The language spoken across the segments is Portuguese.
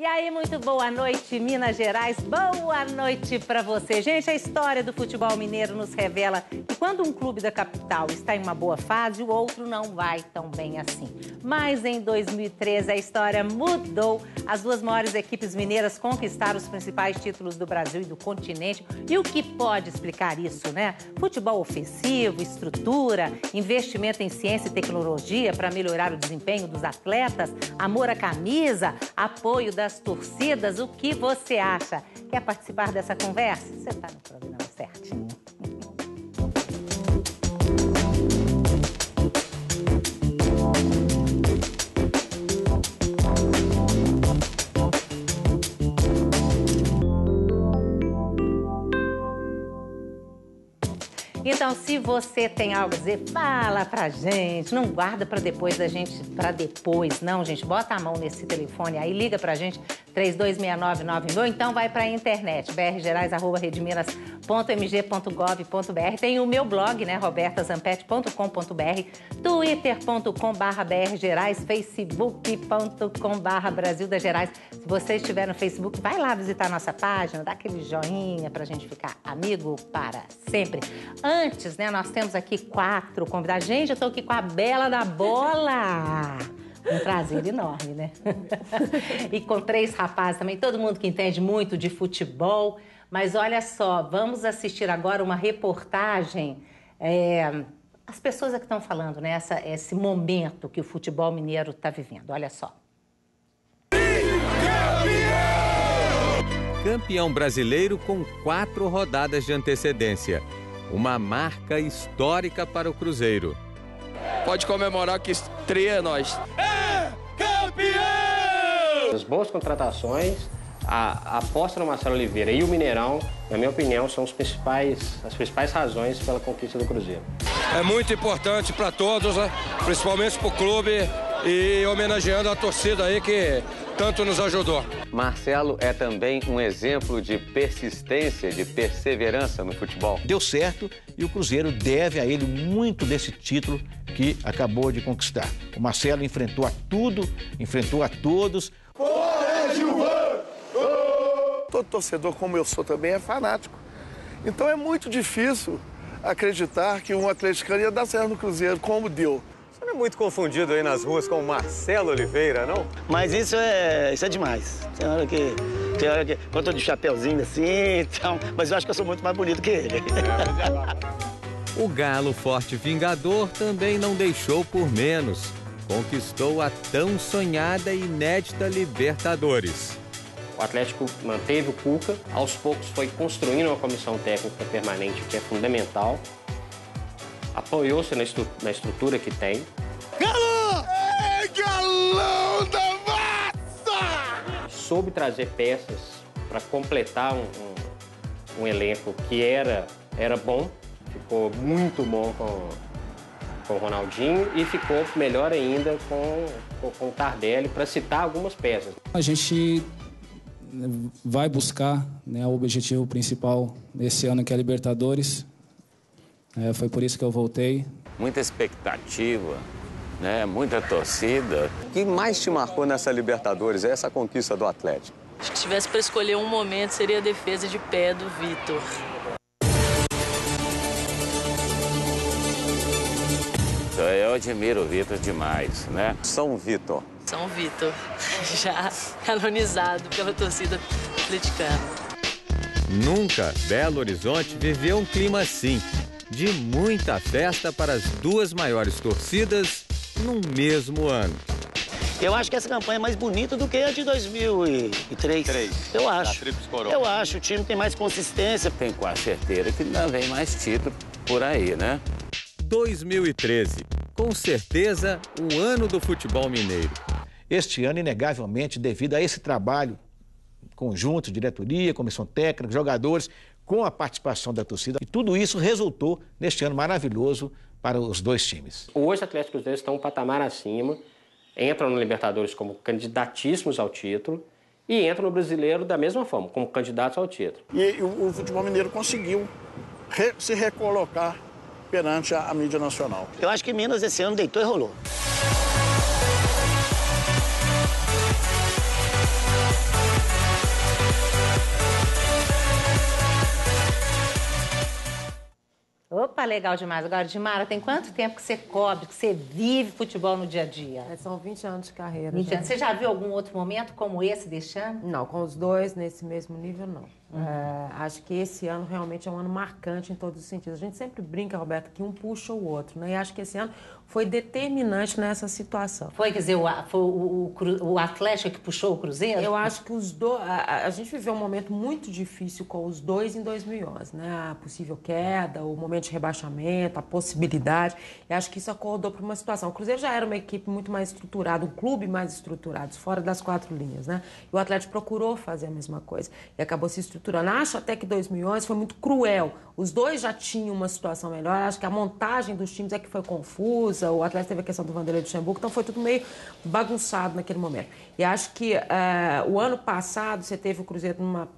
E aí, muito boa noite, Minas Gerais. Boa noite para você. Gente, a história do futebol mineiro nos revela que quando um clube da capital está em uma boa fase, o outro não vai tão bem assim. Mas em 2013 a história mudou. As duas maiores equipes mineiras conquistaram os principais títulos do Brasil e do continente. E o que pode explicar isso, né? Futebol ofensivo, estrutura, investimento em ciência e tecnologia para melhorar o desempenho dos atletas, amor à camisa, apoio das das torcidas. O que você acha? Quer participar dessa conversa? Você está no programa certinho. Então, se você tem algo a dizer, fala pra gente. Não guarda para depois da gente, para depois, não, gente. Bota a mão nesse telefone aí, liga pra gente 3269 ou então vai pra internet, brgerais@redminas.mg.gov.br. Tem o meu blog, né, robertazampete.com.br, twitter.com/brgerais, facebookcom gerais Se você estiver no Facebook, vai lá visitar nossa página, dá aquele joinha pra gente ficar amigo para sempre antes, né, nós temos aqui quatro convidados. Gente, eu estou aqui com a Bela da Bola. Um prazer enorme, né? e com três rapazes também, todo mundo que entende muito de futebol. Mas olha só, vamos assistir agora uma reportagem. É, as pessoas é que estão falando, né? Essa, esse momento que o futebol mineiro está vivendo. Olha só. Campeão brasileiro com quatro rodadas de antecedência uma marca histórica para o Cruzeiro. Pode comemorar que estreia nós. É campeão! As boas contratações, a, a aposta no Marcelo Oliveira e o Mineirão, na minha opinião, são os principais, as principais razões pela conquista do Cruzeiro. É muito importante para todos, né? principalmente para o clube, e homenageando a torcida aí que tanto nos ajudou. Marcelo é também um exemplo de persistência, de perseverança no futebol. Deu certo e o Cruzeiro deve a ele muito desse título que acabou de conquistar. O Marcelo enfrentou a tudo, enfrentou a todos. Todo torcedor, como eu sou também, é fanático. Então é muito difícil acreditar que um atleticano ia dar certo no Cruzeiro, como deu não é muito confundido aí nas ruas com Marcelo Oliveira, não? Mas isso é, isso é demais. Tem hora que... Tem hora que... Quando eu tô de chapéuzinho assim, então... Mas eu acho que eu sou muito mais bonito que ele. o galo forte vingador também não deixou por menos. Conquistou a tão sonhada e inédita Libertadores. O Atlético manteve o Cuca, aos poucos foi construindo uma comissão técnica permanente, o que é fundamental apoiou-se na, estru na, estrutura que tem. Galão! É galão da massa! Soube trazer peças para completar um, um, um, elenco que era, era bom, ficou muito bom com, com o Ronaldinho e ficou melhor ainda com, com, com o Tardelli, para citar algumas peças. A gente né, vai buscar né, o objetivo principal nesse ano que é a Libertadores. É, foi por isso que eu voltei. Muita expectativa, né? muita torcida. O que mais te marcou nessa Libertadores, essa conquista do Atlético? Se tivesse para escolher um momento, seria a defesa de pé do Vitor. Então, eu admiro o Vitor demais, né? São Vitor. São Vitor, já canonizado pela torcida atleticana. Nunca Belo Horizonte viveu um clima assim de muita festa para as duas maiores torcidas no mesmo ano. Eu acho que essa campanha é mais bonita do que a de 2003. Três. Eu acho. Eu acho. O time tem mais consistência. Tem quase certeza que ainda vem mais título por aí, né? 2013. Com certeza, o ano do futebol mineiro. Este ano, inegavelmente, devido a esse trabalho conjunto, diretoria, comissão técnica, jogadores, com a participação da torcida. E tudo isso resultou neste ano maravilhoso para os dois times. Hoje, o Atlético Cruzeiro estão um patamar acima, entram no Libertadores como candidatíssimos ao título e entram no Brasileiro da mesma forma, como candidatos ao título. E o, o futebol mineiro conseguiu re, se recolocar perante a, a mídia nacional. Eu acho que Minas esse ano deitou e rolou. Opa, legal demais. Agora, Dimara, tem quanto tempo que você cobre, que você vive futebol no dia a dia? É, são 20 anos de carreira. 20 já. anos. Você já viu algum outro momento como esse deste ano? Não, com os dois, nesse mesmo nível, não. Uhum. acho que esse ano realmente é um ano marcante em todos os sentidos. A gente sempre brinca, Roberto, que um puxa o outro, né? E acho que esse ano foi determinante nessa situação. Foi, quer dizer, o, foi o, o, o Atlético que puxou o Cruzeiro? Eu acho que os dois. A, a, gente viveu um momento muito difícil com os dois em 2011, né? A possível queda, o momento de rebaixamento, a possibilidade. E acho que isso acordou para uma situação. O Cruzeiro já era uma equipe muito mais estruturada, um clube mais estruturado, fora das quatro linhas, né? E o Atlético procurou fazer a mesma coisa e acabou se estruturando estruturando. Acho até que 2011 foi muito cruel. Os dois já tinham uma situação melhor. Acho que a montagem dos times é que foi confusa. O Atlético teve a questão do Vanderlei Luxemburgo, então foi tudo meio bagunçado naquele momento. E acho que uh, o ano passado você teve o Cruzeiro numa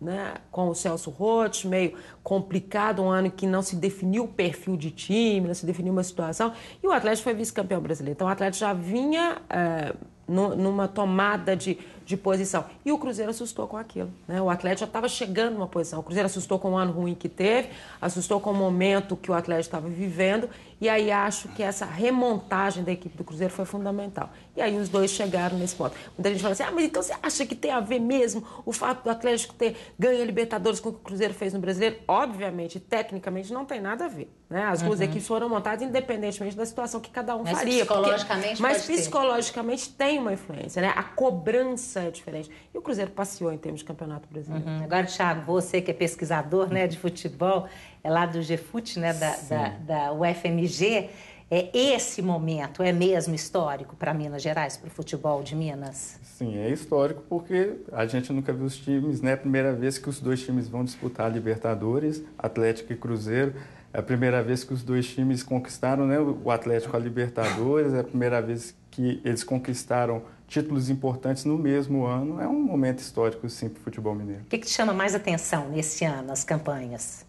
né, com o Celso Roth, meio complicado, um ano que não se definiu o perfil de time, não se definiu uma situação, e o Atlético foi vice-campeão brasileiro. Então o Atlético já vinha uh, no, numa tomada de, de posição. E o Cruzeiro assustou com aquilo. Né? O Atlético já estava chegando numa posição. O Cruzeiro assustou com o ano ruim que teve, assustou com o momento que o Atlético estava vivendo. E aí acho que essa remontagem da equipe do Cruzeiro foi fundamental. E aí os dois chegaram nesse ponto. Muita gente fala assim: ah, mas então você acha que tem a ver mesmo o fato do Atlético ter ganho a Libertadores com o que o Cruzeiro fez no brasileiro? Obviamente, tecnicamente, não tem nada a ver. Né? As duas uhum. equipes foram montadas independentemente da situação que cada um mas faria. Psicologicamente porque, mas psicologicamente ter. tem uma influência, né? A cobrança é diferente. E o Cruzeiro passeou em termos de campeonato brasileiro. Uhum. Agora, Thiago, você que é pesquisador né, de futebol, é lá do GFUT, né, da, da, da UFMG, é esse momento é mesmo histórico para Minas Gerais, para o futebol de Minas? Sim, é histórico porque a gente nunca viu os times, né? É primeira vez que os dois times vão disputar a Libertadores, Atlético e Cruzeiro é a primeira vez que os dois times conquistaram, né? O Atlético a Libertadores, é a primeira vez que eles conquistaram títulos importantes no mesmo ano. É um momento histórico, sim, para o futebol mineiro. O que, que, te chama mais atenção nesse ano, as campanhas?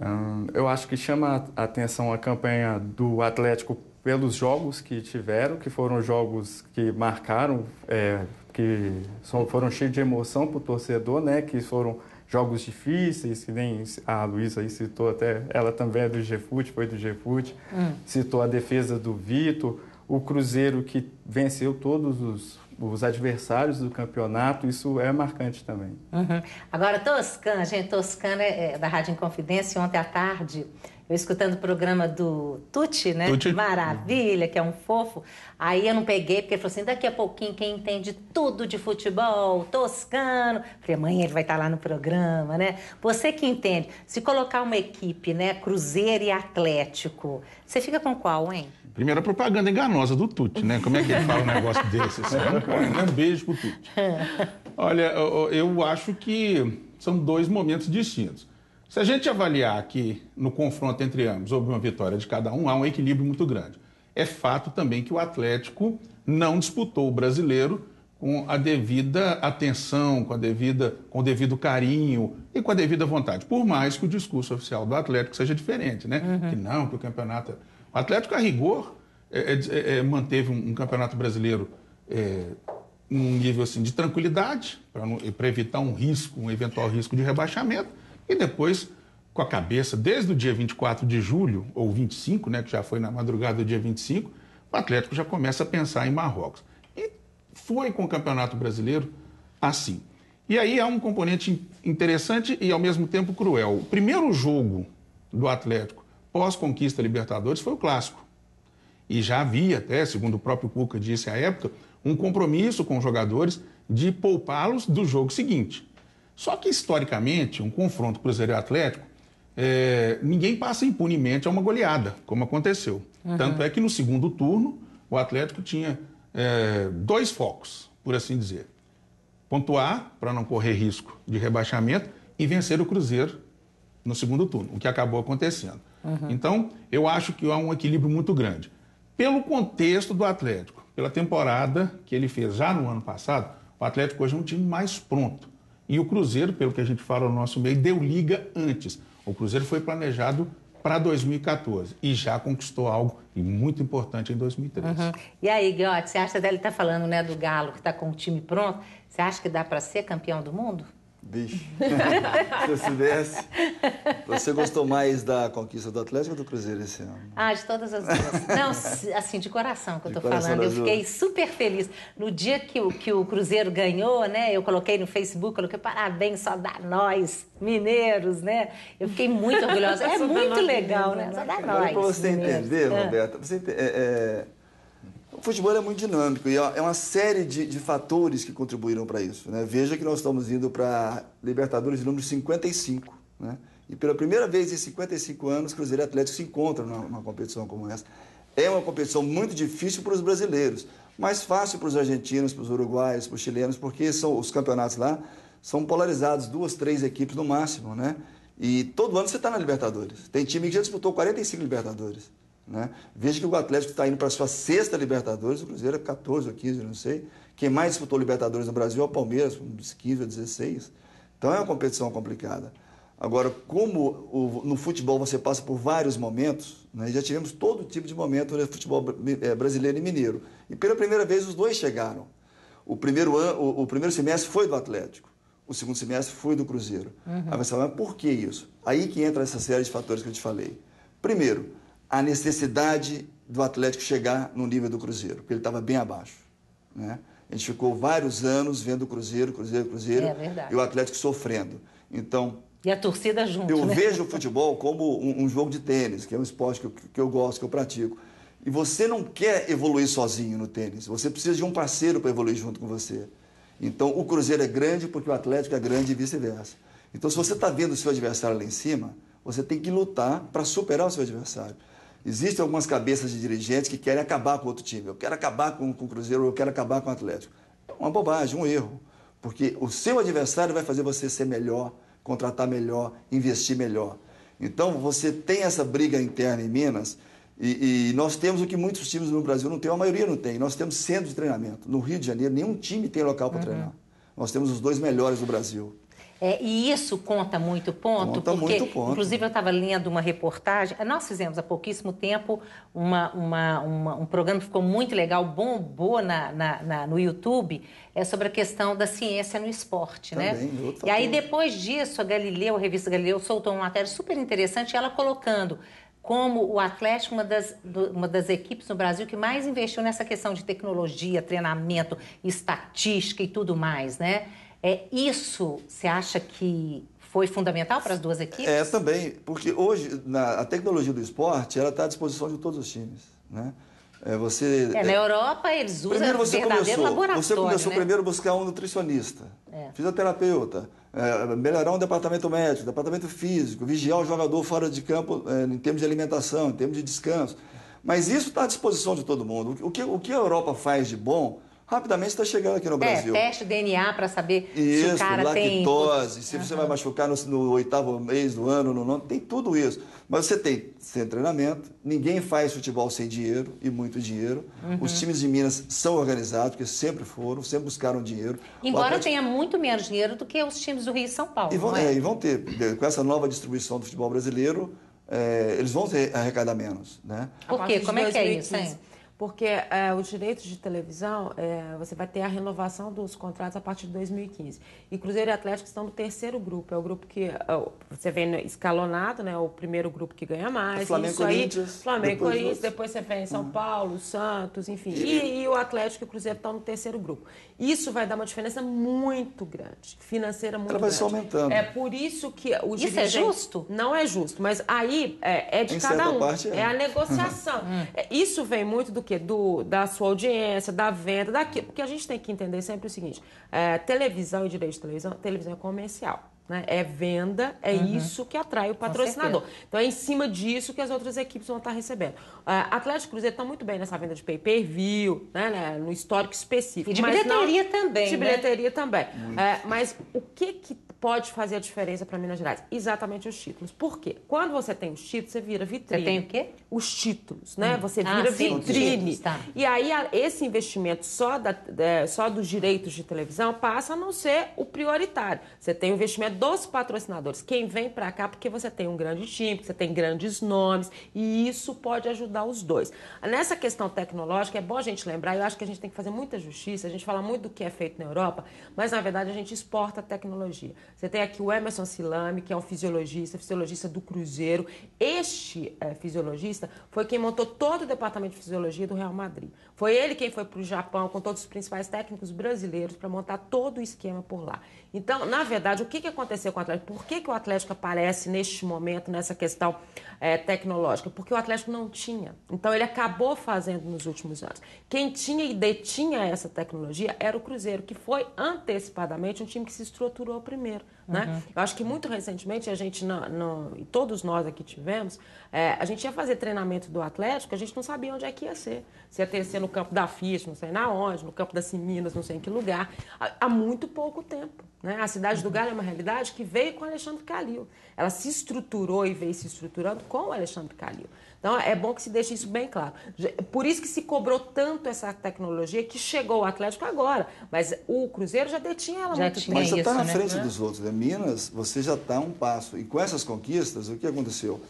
Hum, eu acho que chama a atenção a campanha do Atlético pelos jogos que tiveram, que foram jogos que marcaram, é, que foram cheios de emoção para o torcedor, né? Que foram jogos difíceis, que nem a Luísa aí citou até, ela também é do GFUT, foi do GFUT, hum. citou a defesa do Vitor, o Cruzeiro que venceu todos os, os adversários do campeonato, isso é marcante também. Uhum. Agora, Toscan, gente, Toscan é, é da Rádio Inconfidência, ontem à tarde eu escutando o programa do Tuti, né? Tucci. Maravilha, que é um fofo. Aí eu não peguei, porque ele falou assim: daqui a pouquinho quem entende tudo de futebol, toscano. Falei, amanhã ele vai estar tá lá no programa, né? Você que entende, se colocar uma equipe, né, Cruzeiro e Atlético, você fica com qual, hein? Primeira propaganda enganosa do Tuti, né? Como é que ele fala um negócio desse? um assim? né? beijo pro Tuti. Olha, eu acho que são dois momentos distintos. Se a gente avaliar que no confronto entre ambos houve uma vitória de cada um, há um equilíbrio muito grande. É fato também que o Atlético não disputou o brasileiro com a devida atenção, com, a devida, com o devido carinho e com a devida vontade. Por mais que o discurso oficial do Atlético seja diferente, né? Uhum. Que não, que o campeonato. O Atlético, a rigor, é, é, é, é manteve um, um, campeonato brasileiro é, um nível assim, de tranquilidade, para evitar um risco, um eventual risco de rebaixamento e depois com a cabeça, desde o dia 24 de julho, ou 25, né, que já foi na madrugada do dia 25, o Atlético já começa a pensar em Marrocos. E foi com o Campeonato Brasileiro assim. E aí há um componente interessante e ao mesmo tempo cruel. O primeiro jogo do Atlético pós-conquista Libertadores foi o Clássico. E já havia até, segundo o próprio Cuca disse à época, um compromisso com os jogadores de poupá-los do jogo seguinte. Só que, historicamente, um confronto Cruzeiro e Atlético, é, ninguém passa impunemente a uma goleada, como aconteceu. Uhum. Tanto é que no segundo turno, o Atlético tinha é, dois focos, por assim dizer: pontuar, para não correr risco de rebaixamento, e vencer o Cruzeiro no segundo turno, o que acabou acontecendo. Uhum. Então, eu acho que há um equilíbrio muito grande. Pelo contexto do Atlético, pela temporada que ele fez já no ano passado, o Atlético hoje é um time mais pronto. E o Cruzeiro, pelo que a gente fala no nosso meio, deu liga antes. O Cruzeiro foi planejado para 2014 e já conquistou algo e muito importante em 2013. Uhum. E aí, Guiotti, você acha que ele está falando né, do Galo, que está com o time pronto? Você acha que dá para ser campeão do mundo? Bicho, se eu soubesse. Você gostou mais da conquista do Atlético ou do Cruzeiro esse ano? Ah, de todas as duas. Não, assim, de coração que eu tô falando. Eu fiquei duas. super feliz. No dia que o, que o Cruzeiro ganhou, né? Eu coloquei no Facebook, coloquei parabéns, só dá nós, mineiros, né? Eu fiquei muito orgulhosa. É muito legal, né? né? Só dá nós. Para você mineiros. entender, é. Roberta, você, é, é o futebol é muito dinâmico e é, é uma série de, de fatores que contribuíram para isso. Né? Veja que nós estamos indo para Libertadores número 55. Né? E pela primeira vez em 55 anos, Cruzeiro e Atlético se encontram numa, numa competição como essa. É uma competição muito difícil para os brasileiros, mais fácil para os argentinos, para os uruguaios, para os chilenos, porque são, os campeonatos lá são polarizados, duas, três equipes no máximo, né? E todo ano você está na Libertadores. Tem time que já disputou 45 Libertadores. Né? Veja que o Atlético está indo para a sua sexta Libertadores, o Cruzeiro é 14 ou 15, não sei. Quem mais disputou Libertadores no Brasil é o Palmeiras, uns 15 ou 16. Então é uma competição complicada. Agora, como o, no futebol você passa por vários momentos, né? já tivemos todo tipo de momento no né, futebol eh, brasileiro e mineiro. E pela primeira vez os dois chegaram. O primeiro, o, o primeiro semestre foi do Atlético, o segundo semestre foi do Cruzeiro. Uhum. Aí você fala, mas por que isso? Aí que entra essa série de fatores que eu te falei. Primeiro, a necessidade do Atlético chegar no nível do Cruzeiro, porque ele estava bem abaixo. Né? A gente ficou vários anos vendo o Cruzeiro, Cruzeiro, Cruzeiro, é e o Atlético sofrendo. Então. E a torcida junto. Eu né? vejo o futebol como um, um, jogo de tênis, que é um esporte que eu, que eu gosto, que eu pratico. E você não quer evoluir sozinho no tênis, você precisa de um parceiro para evoluir junto com você. Então, o Cruzeiro é grande porque o Atlético é grande e vice-versa. Então, se você está vendo o seu adversário lá em cima, você tem que lutar para superar o seu adversário. Existem algumas cabeças de dirigentes que querem acabar com outro time. Eu quero acabar com, com o Cruzeiro, eu quero acabar com o Atlético. É uma bobagem, um erro. Porque o seu adversário vai fazer você ser melhor, contratar melhor, investir melhor. Então, você tem essa briga interna em Minas e, e, nós temos o que muitos times no Brasil não têm, a maioria não tem. Nós temos centro de treinamento. No Rio de Janeiro, nenhum time tem local para uhum. treinar. Nós temos os dois melhores do Brasil. É, e isso conta muito ponto, conta porque, muito ponto. inclusive, eu estava lendo uma reportagem. É, nós fizemos há pouquíssimo tempo uma, uma, uma, um programa que ficou muito legal, bombou na, na, na, no YouTube, é sobre a questão da ciência no esporte, né? Também, né? E aí, depois disso, a Galileu, a revista Galileu, soltou uma matéria super interessante, ela colocando como o Atlético, uma das, uma das equipes no Brasil que mais investiu nessa questão de tecnologia, treinamento, estatística e tudo mais, né? É, isso você acha que foi fundamental para as duas equipes? É, também, porque hoje na, a tecnologia do esporte ela está à disposição de todos os times, né? É, você, é, é, na Europa eles usam primeiro você verdadeiro começou, laboratório, Você começou né? primeiro a buscar um nutricionista, é. fisioterapeuta, é, melhorar um departamento médico, departamento físico, vigiar o jogador fora de campo é, em termos de alimentação, em termos de descanso. Mas isso está à disposição de todo mundo. O que, o que a Europa faz de bom rapidamente está chegando aqui no é, Brasil. É, teste DNA para saber isso, se o cara lactose, tem... se uhum. você vai machucar no, no, oitavo mês do ano, no nono, tem tudo isso. Mas você tem sem treinamento, ninguém faz futebol sem dinheiro e muito dinheiro. Uhum. Os times de Minas são organizados, porque sempre foram, sempre buscaram dinheiro. Embora Atlético... tenha muito menos dinheiro do que os times do Rio e São Paulo. E vão, é? É, e vão ter, com essa nova distribuição do futebol brasileiro, é, eles vão arrecadar menos. Né? Por quê? Como é que é isso, hein? Porque é, os direitos de televisão, é, você vai ter a renovação dos contratos a partir de 2015. E Cruzeiro e Atlético estão no terceiro grupo. É o grupo que é, você vem escalonado, né? O primeiro grupo que ganha mais. É o Flamengo e Corinthians. Flamengo depois Corinthians, depois você vem São uhum. Paulo, Santos, enfim. E, e o Atlético e o Cruzeiro estão no terceiro grupo. Isso vai dar uma diferença muito grande, financeira muito Ela vai grande. Só aumentando. É por isso que o Isso é justo? Não é justo, mas aí é, é de em cada um. Parte, é. é a negociação. Uhum. É, isso vem muito do que quê? Do, da sua audiência, da venda, daquilo. Porque a gente tem que entender sempre o seguinte: é, televisão e direito de televisão, televisão é comercial. Né? É venda, é uhum. isso que atrai o patrocinador. Então é em cima disso que as outras equipes vão estar recebendo. Uh, Atlético Cruzeiro está muito bem nessa venda de pay-per-view, né, né, no histórico específico. E de bilheteria não, também. De né? bilheteria também. Uh, mas o que, que pode fazer a diferença para Minas Gerais? Exatamente os títulos. Por quê? Quando você tem os títulos, você vira vitrine. Você tem o quê? Os títulos, né? Hum. Você ah, vira ah, vitrine. Sim, tá. E aí esse investimento só, da, é, só dos direitos de televisão passa a não ser o prioritário. Você tem o investimento dos patrocinadores. Quem vem para cá porque você tem um grande time, você tem grandes nomes e isso pode ajudar os dois. Nessa questão tecnológica é bom a gente lembrar, eu acho que a gente tem que fazer muita justiça, a gente fala muito do que é feito na Europa, mas na verdade a gente exporta a tecnologia. Você tem aqui o Emerson Silame, que é um fisiologista, fisiologista do Cruzeiro. Este é, fisiologista foi quem montou todo o departamento de fisiologia do Real Madrid. Foi ele quem foi para o Japão com todos os principais técnicos brasileiros para montar todo o esquema por lá. Então, na verdade, o que, que aconteceu com o Atlético? Por que, que o Atlético aparece neste momento, nessa questão é, tecnológica? Porque o Atlético não tinha. Então, ele acabou fazendo nos últimos anos. Quem tinha e detinha essa tecnologia era o Cruzeiro, que foi antecipadamente um time que se estruturou primeiro. Né? Uhum. Eu acho que muito recentemente a gente, no, no, e todos nós aqui tivemos, é, a gente ia fazer treinamento do Atlético, a gente não sabia onde é que ia ser. Se ia ter ser no campo da FIS, não sei na onde, no campo das Siminas, não sei em que lugar, há, há muito pouco tempo. Né? A Cidade do Galo é uma realidade que veio com o Alexandre Calil. Ela se estruturou e veio se estruturando com o Alexandre Calil. Então é bom que se deixe isso bem claro. Por isso que se cobrou tanto essa tecnologia que chegou ao Atlético agora. Mas o Cruzeiro já detinha ela já muito tinha Mas você está na né? frente dos outros. Né? Minas, você já está um passo. E com essas conquistas, o que aconteceu?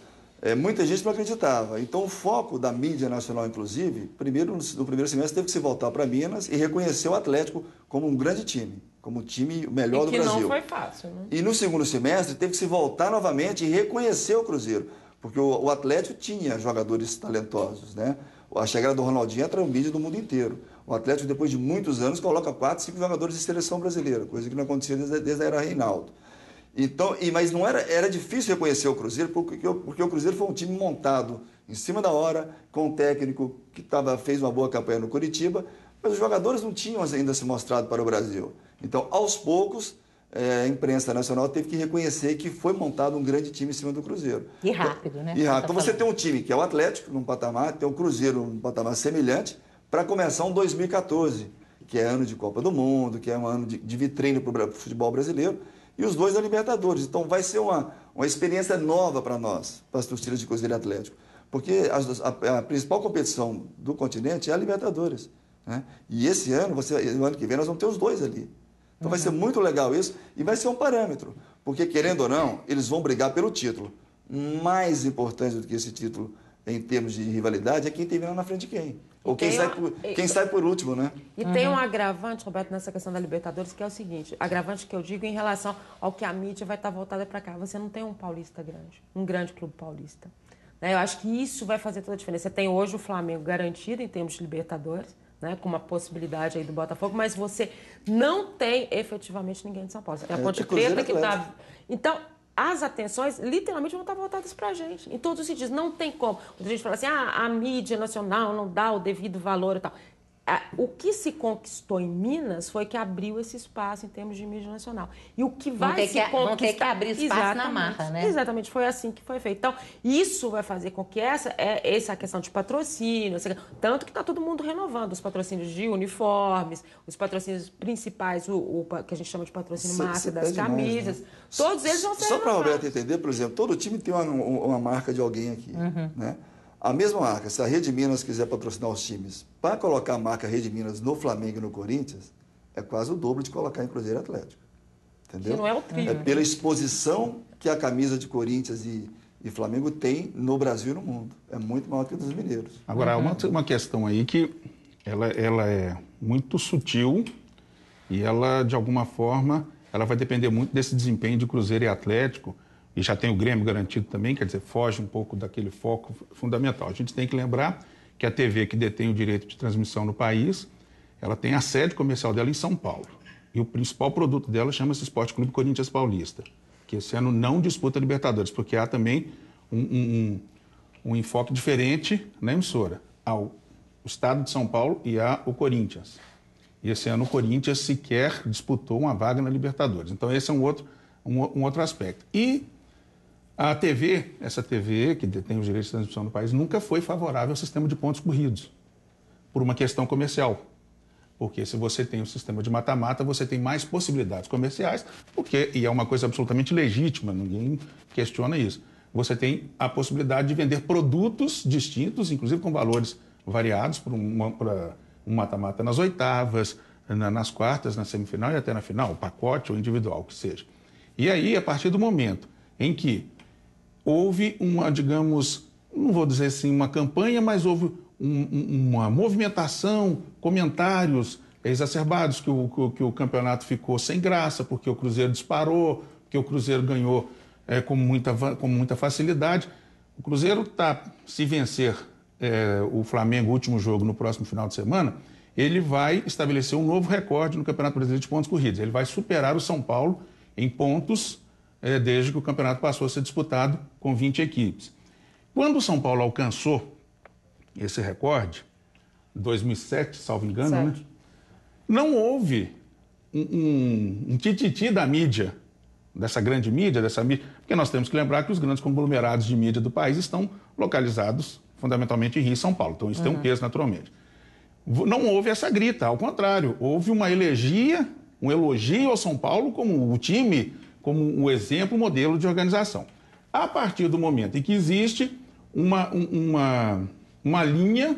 É, muita gente não acreditava. Então, o foco da mídia nacional, inclusive, primeiro no primeiro semestre, teve que se voltar para Minas e reconhecer o Atlético como um grande time, como o time melhor e do Brasil. E não foi fácil. Né? E no segundo semestre, teve que se voltar novamente e reconhecer o Cruzeiro porque o, Atlético tinha jogadores talentosos, né? A chegada do Ronaldinho atraiu mídia do mundo inteiro. O Atlético, depois de muitos anos, coloca quatro, cinco jogadores de seleção brasileira, coisa que não acontecia desde, desde a era Reinaldo. Então, e, mas não era, era difícil reconhecer o Cruzeiro, porque, porque o Cruzeiro foi um time montado em cima da hora, com um técnico que tava, fez uma boa campanha no Curitiba, mas os jogadores não tinham ainda se mostrado para o Brasil. Então, aos poucos, é, a imprensa nacional teve que reconhecer que foi montado um grande time em cima do Cruzeiro. E rápido, né? E rápido. Então você tem um time que é o Atlético num patamar, tem o Cruzeiro num patamar semelhante, para começar um 2014, que é ano de Copa do Mundo, que é um ano de, de vitrine para o futebol brasileiro, e os dois da Libertadores. Então vai ser uma, uma experiência nova para nós, para as torcidas de Cruzeiro e Atlético. Porque a, a, a principal competição do continente é a Libertadores. Né? E esse ano, você, no ano que vem, nós vamos ter os dois ali. Então vai ser muito legal isso e vai ser um parâmetro, porque querendo ou não, eles vão brigar pelo título. Mais importante do que esse título em termos de rivalidade é quem termina na frente de quem. Ou quem, sai, por, quem e, sai por último, né? E uhum. tem um uhum. agravante, Roberto, nessa questão da Libertadores, que é o seguinte: agravante que eu digo em relação ao que a mídia vai estar voltada para cá. Você não tem um paulista grande, um grande clube paulista. Né? Eu acho que isso vai fazer toda a diferença. Você tem hoje o Flamengo garantido em termos de Libertadores, né, com uma possibilidade aí do Botafogo, mas você não tem efetivamente ninguém de São Paulo. É a Ponte é, é, Preta que está. Então, as atenções literalmente vão estar voltadas para a gente, em todos os sentidos. Não tem como. Quando a gente fala assim, ah, a mídia nacional não dá o devido valor e tal o que se conquistou em Minas foi que abriu esse espaço em termos de mídia nacional. E o que vai ter se que, conquistar... Vão ter que abrir espaço exatamente, na marca, né? Exatamente, foi assim que foi feito. Então, isso vai fazer com que essa, é, essa questão de patrocínio... tanto que está todo mundo renovando os patrocínios de uniformes, os patrocínios principais, o, o que a gente chama de patrocínio é marca massa das né? camisas. né? Todos eles vão ser Só para a Roberta entender, por exemplo, todo time tem uma, uma marca de alguém aqui, uhum. né? A mesma marca, se a Rede Minas quiser patrocinar os times para colocar a marca Rede Minas no Flamengo e no Corinthians, é quase o dobro de colocar em Cruzeiro Atlético. Entendeu? Que não é o trio. É né? pela exposição que a camisa de Corinthians e, e Flamengo tem no Brasil e no mundo. É muito maior que a dos mineiros. Agora, uma, uhum. uma questão aí que ela, ela é muito sutil e ela, de alguma forma, ela vai depender muito desse desempenho de Cruzeiro e Atlético e já tem o Grêmio garantido também, quer dizer, foge um pouco daquele foco fundamental. A gente tem que lembrar que a TV que detém o direito de transmissão no país, ela tem a sede comercial dela em São Paulo. E o principal produto dela chama-se Esporte Clube Corinthians Paulista, que esse ano não disputa Libertadores, porque há também um, um, um, um enfoque diferente na emissora. Há o Estado de São Paulo e há o Corinthians. E esse ano o Corinthians sequer disputou uma vaga na Libertadores. Então esse é um outro, um outro aspecto. E a TV, essa TV que detém os direitos de transmissão no país, nunca foi favorável ao sistema de pontos corridos, por uma questão comercial. Porque se você tem um sistema de mata-mata, você tem mais possibilidades comerciais, porque, e é uma coisa absolutamente legítima, ninguém questiona isso. Você tem a possibilidade de vender produtos distintos, inclusive com valores variados, para um mata-mata nas oitavas, na, nas quartas, na semifinal e até na final, pacote ou individual, o que seja. E aí, a partir do momento em que houve uma, digamos, não vou dizer assim uma campanha, mas houve um, uma movimentação, comentários exacerbados que o, que, que o campeonato ficou sem graça, porque o Cruzeiro disparou, porque o Cruzeiro ganhou é, com, muita, com muita facilidade. O Cruzeiro está se vencer é, o Flamengo, o último jogo no próximo final de semana, ele vai estabelecer um novo recorde no Campeonato Brasileiro de pontos corridos. Ele vai superar o São Paulo em pontos é, desde que o campeonato passou a ser disputado com 20 equipes. Quando o São Paulo alcançou esse recorde, 2007, salvo engano, né? não houve um, um, um tititi da mídia, dessa grande mídia, dessa mídia, porque nós temos que lembrar que os grandes conglomerados de mídia do país estão localizados fundamentalmente em Rio e São Paulo, então isso uhum. tem um peso naturalmente. Não houve essa grita, ao contrário, houve uma elegia, um elogio ao São Paulo como o time como um exemplo, modelo de organização. A partir do momento em que existe uma, uma, uma linha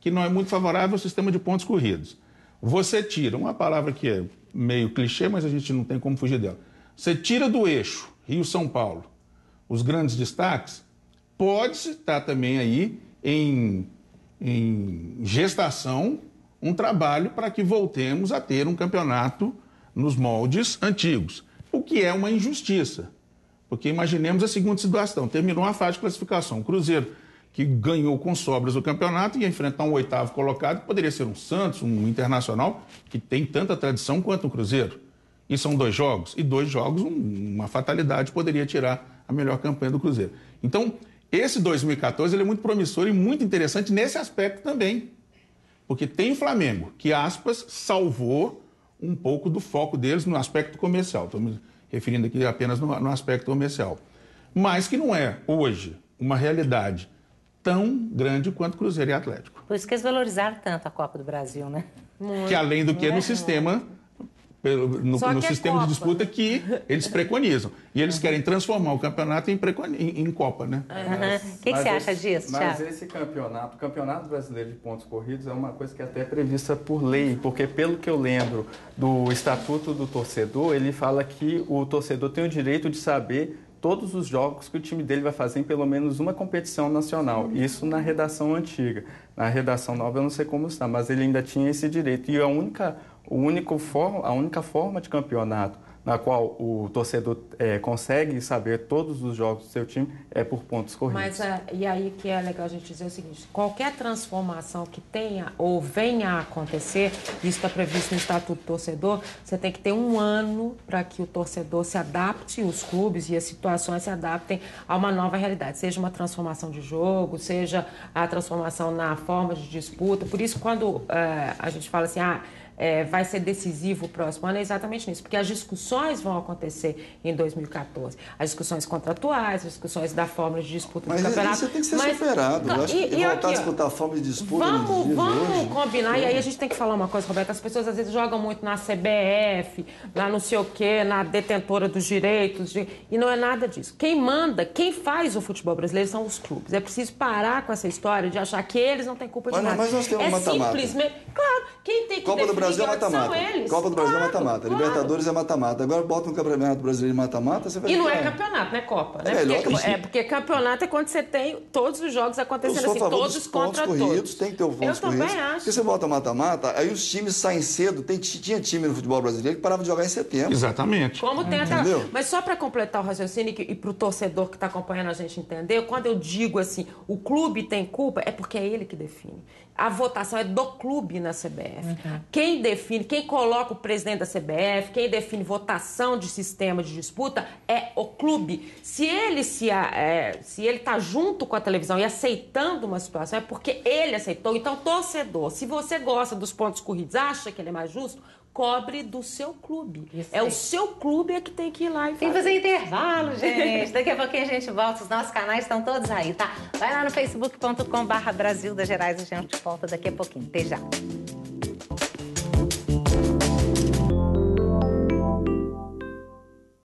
que não é muito favorável ao sistema de pontos corridos, você tira uma palavra que é meio clichê, mas a gente não tem como fugir dela. Você tira do eixo Rio-São Paulo os grandes destaques, pode estar também aí em, em gestação um trabalho para que voltemos a ter um campeonato nos moldes antigos o que é uma injustiça. Porque imaginemos a seguinte situação: terminou a fase de classificação. O Cruzeiro, que ganhou com sobras o campeonato, ia enfrentar um oitavo colocado, que poderia ser um Santos, um internacional, que tem tanta tradição quanto o Cruzeiro. E são dois jogos. E dois jogos, uma fatalidade poderia tirar a melhor campanha do Cruzeiro. Então, esse 2014 ele é muito promissor e muito interessante nesse aspecto também. Porque tem Flamengo, que aspas, salvou um pouco do foco deles no aspecto comercial. Estou me referindo aqui apenas no, no aspecto comercial. Mas que não é, hoje, uma realidade tão grande quanto Cruzeiro e Atlético. Por isso que eles valorizaram tanto a Copa do Brasil, né? Muito, que além do que, né? no sistema no, no é sistema Copa. de disputa que eles preconizam. E eles querem transformar o campeonato em, em, em Copa, né? Uhum. O que, que você acha disso, Thiago? Mas esse campeonato, o Campeonato Brasileiro de Pontos Corridos é uma coisa que é até é prevista por lei, porque pelo que eu lembro do Estatuto do Torcedor, ele fala que o torcedor tem o direito de saber todos os jogos que o time dele vai fazer em pelo menos uma competição nacional. Isso na redação antiga. Na redação nova eu não sei como está, mas ele ainda tinha esse direito. E a única o único for, a única forma de campeonato na qual o torcedor é, consegue saber todos os jogos do seu time é por pontos corridos. Mas é, e aí que é legal a gente dizer o seguinte: qualquer transformação que tenha ou venha a acontecer, isso está previsto no estatuto do torcedor, você tem que ter um ano para que o torcedor se adapte, os clubes e as situações se adaptem a uma nova realidade, seja uma transformação de jogo, seja a transformação na forma de disputa. Por isso, quando é, a gente fala assim, ah é, vai ser decisivo o próximo ano é exatamente nisso, porque as discussões vão acontecer em 2014. As discussões contratuais, as discussões da forma de disputa mas do campeonato. Isso tem que ser mas, superado. Mas, eu acho e, que voltar aqui, a disputar a forma de disputa. Vamos, vamos combinar, é. e aí a né? gente tem que falar uma coisa, Roberto. As pessoas às vezes jogam muito na CBF, na não sei o quê, na detentora dos direitos, de... e não é nada disso. Quem manda, quem faz o futebol brasileiro são os clubes. É preciso parar com essa história de achar que eles não têm culpa mas, de nada. Mas nós temos é mata É simplesmente. Claro, quem tem que. Copa Brasil é mata-mata. Copa do Brasil é mata-mata. Libertadores é mata-mata. Agora bota no Campeonato Brasileiro mata-mata, você vai E não é campeonato, né? Copa. Né? É, porque, é, porque campeonato é quando você tem todos os jogos acontecendo assim, todos contra corridos, todos. Tem que ter o pontos Eu também acho. Porque você bota mata-mata, aí os times saem cedo. Tem, tinha time no futebol brasileiro que parava de jogar em setembro. Exatamente. Como é. tem até. Entendeu? Mas só para completar o raciocínio e para o torcedor que está acompanhando a gente entender, quando eu digo assim, o clube tem culpa, é porque é ele que define. A votação é do clube na CBF. Uhum. Quem quem define, quem coloca o presidente da CBF, quem define votação de sistema de disputa é o clube. Se ele se é, se ele está junto com a televisão e aceitando uma situação é porque ele aceitou. Então torcedor, se você gosta dos pontos corridos, acha que ele é mais justo, cobre do seu clube. Isso é aí. o seu clube é que tem que ir lá e fazer. Tem fazer intervalo, gente. Daqui a pouquinho a gente volta. Os nossos canais estão todos aí, tá? Vai lá no facebook.com barra Brasil das Gerais. A gente volta daqui a pouquinho. Até já.